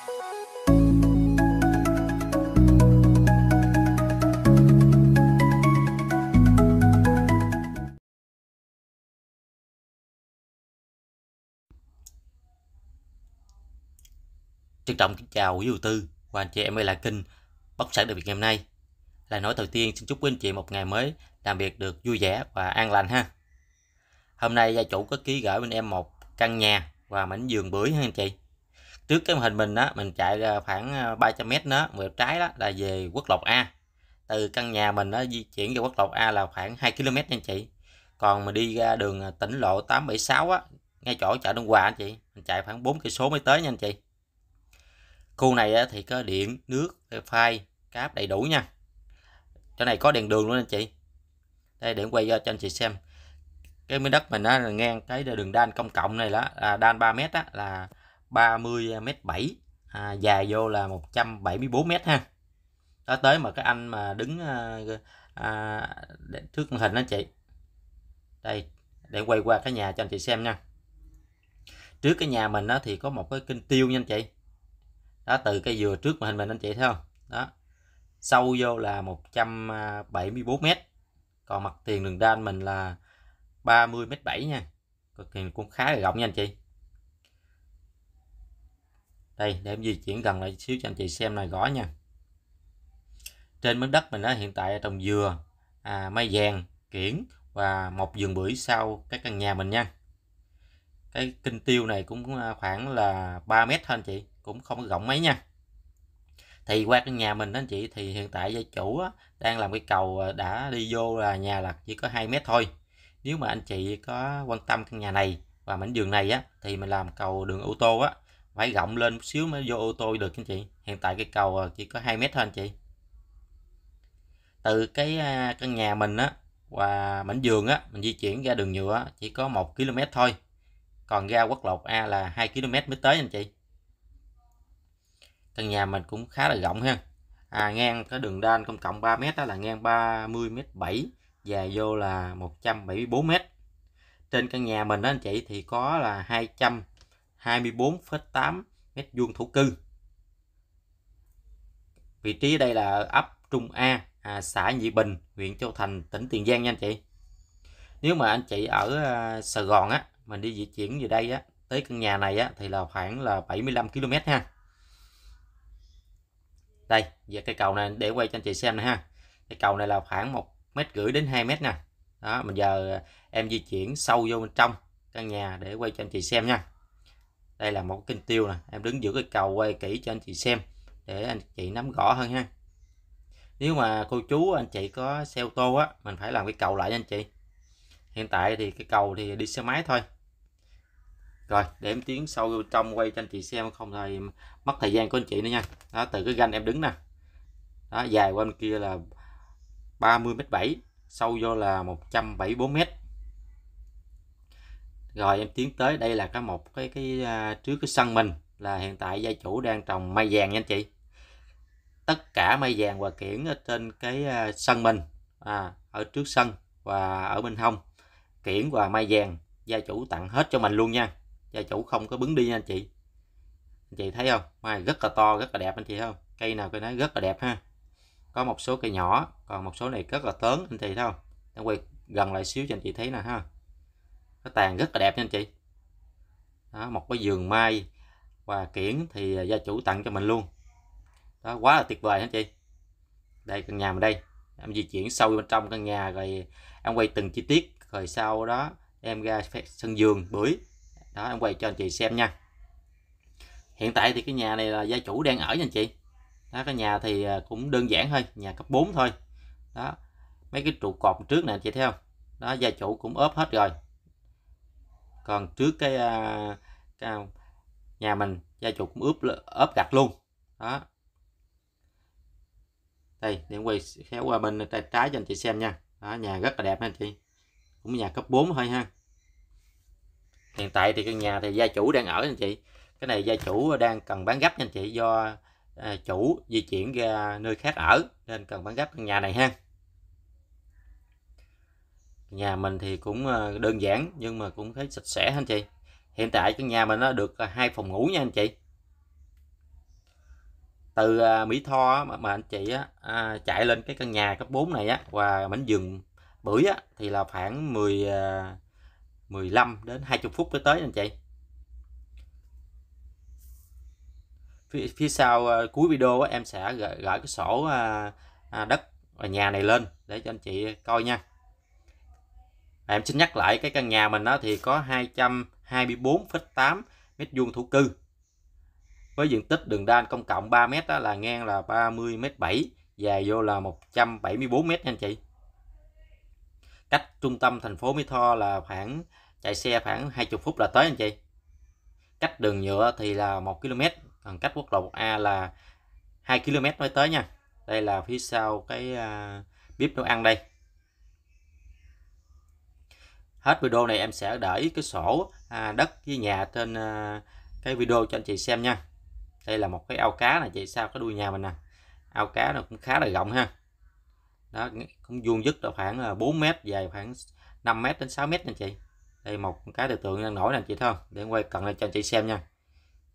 Trân trọng kính chào quý đầu tư và anh chị em quay là kinh Bất sản đặc biệt ngày hôm nay. là nói đầu tiên xin chúc quý anh chị một ngày mới làm việc được vui vẻ và an lành ha. Hôm nay gia chủ có ký gửi bên em một căn nhà và mảnh giường bưởi ha anh chị trước cái màn hình mình đó mình chạy ra khoảng 300 ờ, mét nữa về trái đó là về quốc lộ A từ căn nhà mình nó di chuyển về quốc lộ A là khoảng 2 km nha anh chị còn mình đi ra đường ờ, tỉnh lộ 876 á ngay chỗ chợ Đông Hòa anh chị mình chạy khoảng 4 cây số mới tới nha anh chị khu này thì có điện nước wifi cáp đầy đủ nha chỗ này có đèn đường luôn anh chị đây để quay cho anh chị xem cái miếng đất mình á, ngang cái đường đan công cộng này đó là đan 3 mét á, là 30m7 à, à, dài vô là 174m ha đó tới mà cái anh mà đứng à, à, trước màn hình đó chị đây để quay qua cái nhà cho anh chị xem nha trước cái nhà mình đó thì có một cái kinh tiêu nha anh chị đó từ cái dừa trước màn hình mình anh chị thấy không đó sâu vô là 174 à, m còn mặt tiền đường đan mình là 30 m 7 nha cực kỳ cũng khá là rộng nha anh chị đây để em di chuyển gần lại xíu cho anh chị xem này gõ nha trên miếng đất mình đó hiện tại trồng dừa à, mai vàng kiển và một vườn bưởi sau cái căn nhà mình nha cái kinh tiêu này cũng à, khoảng là 3 mét thôi anh chị cũng không có rộng mấy nha thì qua căn nhà mình đó anh chị thì hiện tại gia chủ á, đang làm cái cầu à, đã đi vô là nhà là chỉ có 2 mét thôi nếu mà anh chị có quan tâm căn nhà này và mảnh vườn này á thì mình làm cầu đường ô tô á phải rộng lên một xíu mới vô ô tô được anh chị hiện tại cây cầu ờ, chỉ có 2 mét thôi anh chị từ cái căn nhà mình á và mảnh giường á mình di chuyển ra đường nhựa chỉ có 1 km thôi còn ra quốc lộ A là 2 km mới tới anh chị căn nhà mình cũng khá là rộng ha à, ngang cái đường đan công cộng 3 mét đó là ngang 30 m 7 dài vô là 174 m trên căn nhà mình đó anh chị thì có là 200 24,8 mét vuông thổ cư vị trí đây là ấp Trung A à, xã Nhị Bình huyện Châu Thành tỉnh Tiền Giang nha anh chị nếu mà anh chị ở à, Sài Gòn á mình đi di chuyển về đây á tới căn nhà này á thì là khoảng là 75 km ha đây về cây cầu này để quay cho anh chị xem nè ha cây cầu này là khoảng một mét rưỡi đến 2 mét nè đó mình giờ à, em di chuyển sâu vô bên trong căn nhà để quay cho anh chị xem nha đây là một kênh tiêu nè em đứng giữa cái cầu quay kỹ cho anh chị xem để anh chị nắm rõ hơn ha nếu mà cô chú anh chị có xe ô tô á mình phải làm cái cầu lại anh chị hiện tại thì cái cầu thì đi xe máy thôi rồi để em tiến sâu trong quay cho anh chị xem không thì mất thời gian của anh chị nữa nha đó từ cái ganh em đứng nè đó dài qua bên kia là 30 m 7 sâu vô là 174 m rồi em tiến tới đây là có một cái cái à, trước cái sân mình là hiện tại gia chủ đang trồng mai vàng nha anh chị tất cả mai vàng và kiển ở trên cái à, sân mình à, ở trước sân và ở bên hông kiển và mai vàng gia chủ tặng hết cho mình luôn nha gia chủ không có bứng đi nha anh chị anh chị thấy không mai rất là to rất là đẹp anh chị thấy không cây nào cây nấy rất là đẹp ha có một số cây nhỏ còn một số này rất là lớn anh chị thấy không đang quay gần lại xíu cho anh chị thấy nè ha nó tàn rất là đẹp nha anh chị đó, một cái giường mai và kiển thì à, gia chủ tặng cho mình luôn đó quá là tuyệt vời anh chị đây căn nhà mình đây em di chuyển sâu bên trong căn nhà rồi em quay từng chi tiết rồi sau đó em ra sân giường bưởi đó em quay cho anh chị xem nha hiện tại thì cái nhà này là gia chủ đang ở nha anh chị đó cái nhà thì à, cũng đơn giản thôi nhà cấp 4 thôi đó mấy cái trụ cột trước nè anh chị thấy không đó gia chủ cũng ốp hết rồi còn trước cái, à, cái nhà mình gia chủ cũng ướp ướp gạch luôn đó đây để quay khéo qua bên tay trái cho anh chị xem nha đó, nhà rất là đẹp anh chị cũng nhà cấp 4 thôi ha hiện tại thì căn nhà thì gia chủ đang ở anh chị cái này gia chủ đang cần bán gấp nha anh chị do à, chủ di chuyển ra nơi khác ở nên cần bán gấp căn nhà này ha nhà mình thì cũng ờ, đơn giản nhưng mà cũng thấy sạch sẽ anh chị hiện tại cái nhà mình nó được ờ, hai phòng ngủ nha anh chị từ ờ, Mỹ Tho mà, anh chị à, chạy lên cái căn nhà cấp 4 này á và mảnh rừng bưởi á, thì là khoảng 10 15 đến 20 phút mới tới anh chị phía, phía sau cuối video á, em sẽ gửi, gửi cái sổ à, đất và nhà này lên để cho anh chị coi nha À, em xin nhắc lại cái căn nhà mình đó thì có 224,8 mét vuông thổ cư với diện tích đường đan công cộng 3 mét đó là ngang là 30 mét 7 dài vô là 174 mét nha anh chị cách trung tâm thành phố Mỹ Tho là khoảng chạy xe khoảng 20 phút là tới anh chị cách đường nhựa thì là 1 km còn cách quốc lộ A là 2 km mới tới nha đây là phía sau cái à, bếp nấu ăn đây hết video này em sẽ để cái sổ à, đất với nhà trên à, cái video cho anh chị xem nha đây là một cái ao cá này chị sao cái đuôi nhà mình nè ao cá nó cũng khá là rộng ha đó cũng vuông dứt là khoảng 4 à, mét dài khoảng 5 mét đến 6 mét anh chị đây một cái từ tượng đang nổi nè chị thôi để quay cận lên cho anh chị xem nha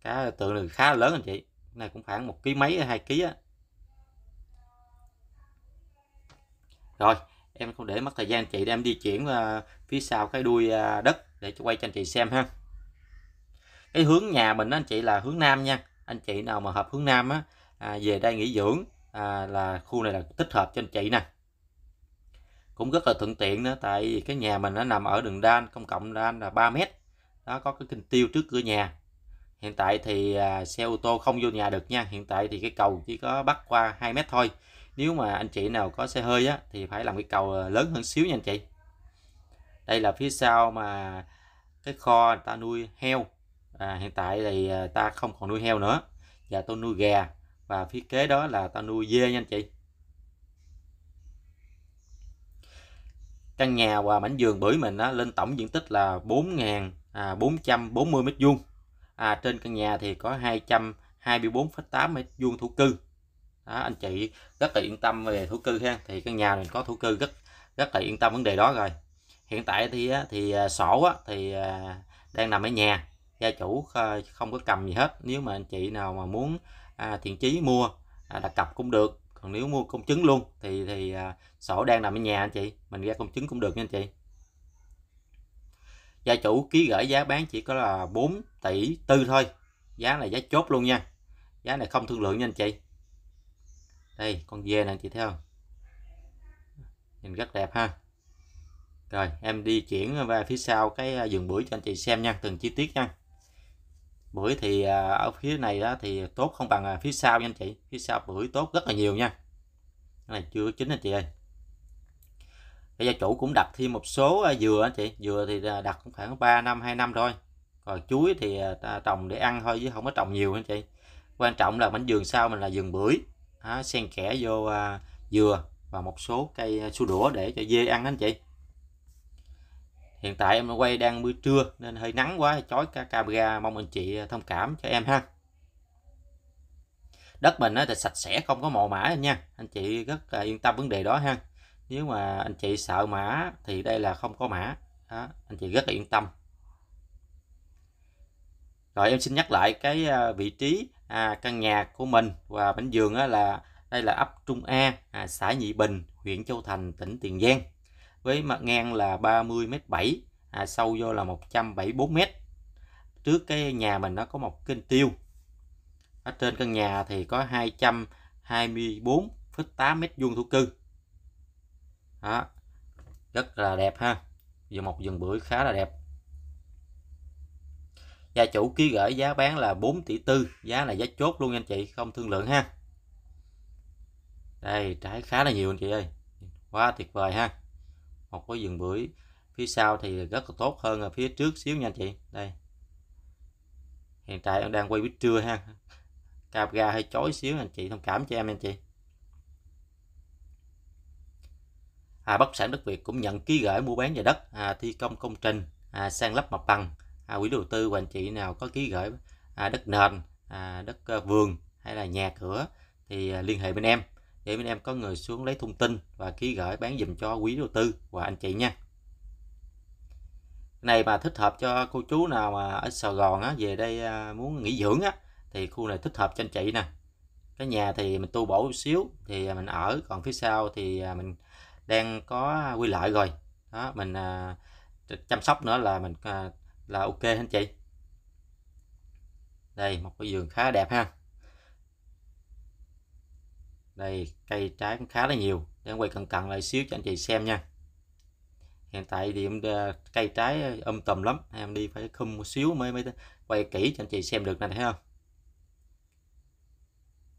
cá tượng này khá là lớn anh chị này cũng khoảng một ký mấy hai ký á rồi em không để mất thời gian chị để em đi chuyển ờ, phía sau cái đuôi ờ, đất để quay cho anh chị xem ha cái hướng nhà mình đó anh chị là hướng nam nha anh chị nào mà hợp hướng nam á à, về đây nghỉ dưỡng à, là khu này là thích hợp cho anh chị nè cũng rất là thuận tiện nữa tại vì cái nhà mình nó nằm ở đường đan công cộng đan là 3 mét đó có cái kinh tiêu trước cửa nhà hiện tại thì à, xe ô tô không vô nhà được nha hiện tại thì cái cầu chỉ có bắt qua 2 mét thôi nếu mà anh chị nào có xe hơi á, thì phải làm cái cầu ờ, lớn hơn xíu nha anh chị đây là phía sau mà cái kho ta nuôi heo à, hiện tại thì ờ, ta không còn nuôi heo nữa và tôi nuôi gà và phía kế đó là ta nuôi dê nha anh chị căn nhà và mảnh vườn bưởi mình á, lên tổng diện tích là 4.440 à, mét vuông à, trên căn nhà thì có 224,8 mét vuông thổ cư đó, anh chị rất là yên tâm về thổ cư ha thì căn nhà mình có thổ cư rất rất là yên tâm vấn đề đó rồi hiện tại thì thì à, sổ thì à, đang nằm ở nhà gia chủ không có cầm gì hết nếu mà anh chị nào mà muốn à, thiện chí mua đặt cọc cũng được còn nếu mua công chứng luôn thì thì sổ đang nằm ở nhà anh chị mình ra công chứng cũng được nha anh chị gia chủ ký gửi giá bán chỉ có là 4 tỷ tư thôi giá này giá chốt luôn nha giá này không thương lượng nha anh chị đây con dê này chị thấy không nhìn rất đẹp ha rồi em đi chuyển về phía sau cái à, vườn bưởi cho anh chị xem nha từng chi tiết nha bưởi thì à, ở phía này đó thì tốt không bằng à, phía sau nha anh chị phía sau bưởi tốt rất là nhiều nha cái này chưa chín anh chị ơi cái gia chủ cũng đặt thêm một số dừa anh chị dừa thì đặt khoảng 3 năm 2 năm thôi còn chuối thì trồng để ăn thôi chứ không có trồng nhiều anh chị quan trọng là mảnh vườn sau mình là vườn bưởi à, xen kẽ vô à, dừa và một số cây à, su đũa để cho dê ăn anh chị hiện tại em quay đang buổi trưa nên hơi nắng quá chói cả camera mong anh chị à, thông cảm cho em ha đất mình thì sạch sẽ không có mồ mã anh nha anh chị rất là yên tâm vấn đề đó ha nếu mà anh chị sợ mã thì đây là không có mã đó, anh chị rất là yên tâm rồi em xin nhắc lại cái à, vị trí à, căn nhà của mình và Bánh giường là đây là ấp Trung A, à, xã Nhị Bình, huyện Châu Thành, tỉnh Tiền Giang. Với mặt ngang là 30m7, à, sâu vô là 174m. Trước cái nhà mình nó có một kênh tiêu. Ở trên căn nhà thì có 224 8 mét vuông thổ cư. Đó. Rất là đẹp ha. Giờ một vườn bưởi khá là đẹp gia chủ ký gửi giá bán là 4 tỷ tư giá này giá chốt luôn anh chị không thương lượng ha đây trái khá là nhiều anh chị ơi quá tuyệt vời ha một cái rừng bưởi phía sau thì rất là tốt hơn ở phía trước xíu nha anh chị đây hiện tại em đang quay buổi trưa ha camera hơi chói xíu anh chị thông cảm cho em anh chị à, bất sản đất việt cũng nhận ký gửi mua bán nhà đất à, thi công công trình à, sang lắp mặt bằng à, quỹ đầu tư và anh chị nào có ký gửi à, đất nền à, đất à, vườn hay là nhà cửa thì à, liên hệ bên em để bên em có người xuống lấy thông tin và ký gửi bán dùm cho quý đầu tư và anh chị nha này mà thích hợp cho cô chú nào mà ở Sài Gòn á, về đây à, muốn nghỉ dưỡng á, thì khu này thích hợp cho anh chị nè cái nhà thì mình tu bổ một xíu thì mình ở còn phía sau thì à, mình đang có quy lợi rồi đó mình à, chăm sóc nữa là mình à, là ok anh chị đây một cái vườn khá đẹp ha đây cây trái cũng khá là nhiều để quay cận cận lại xíu cho anh chị xem nha hiện tại thì em ờ, cây trái ờ, âm tầm lắm em đi phải khum một xíu mới mới quay kỹ cho anh chị xem được này thấy không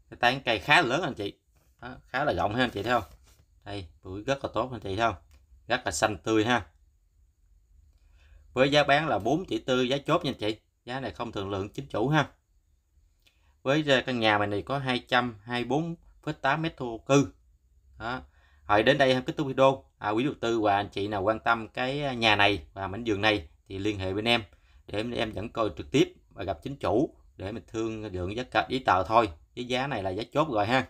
cái tán cây khá là lớn anh chị Đó, khá là rộng ha anh chị thấy không đây bụi rất là tốt anh chị thấy không rất là xanh tươi ha với giá bán là 4 tỷ tư giá chốt nha chị giá này không thường lượng chính chủ ha với ờ, căn nhà mình này có 224,8 mét thô cư đó Hồi đến đây em kết thúc video. À, quý đầu tư và anh chị nào quan tâm cái ờ, nhà này và mảnh vườn này thì liên hệ bên em để em, dẫn coi trực tiếp và gặp chính chủ để mình thương lượng giá cả giấy tờ thôi. với giá này là giá chốt rồi ha.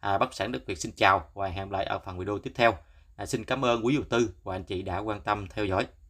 À, bất sản Đức Việt xin chào và hẹn lại ở phần video tiếp theo. À, xin cảm ơn quý đầu tư và anh chị đã quan tâm theo dõi.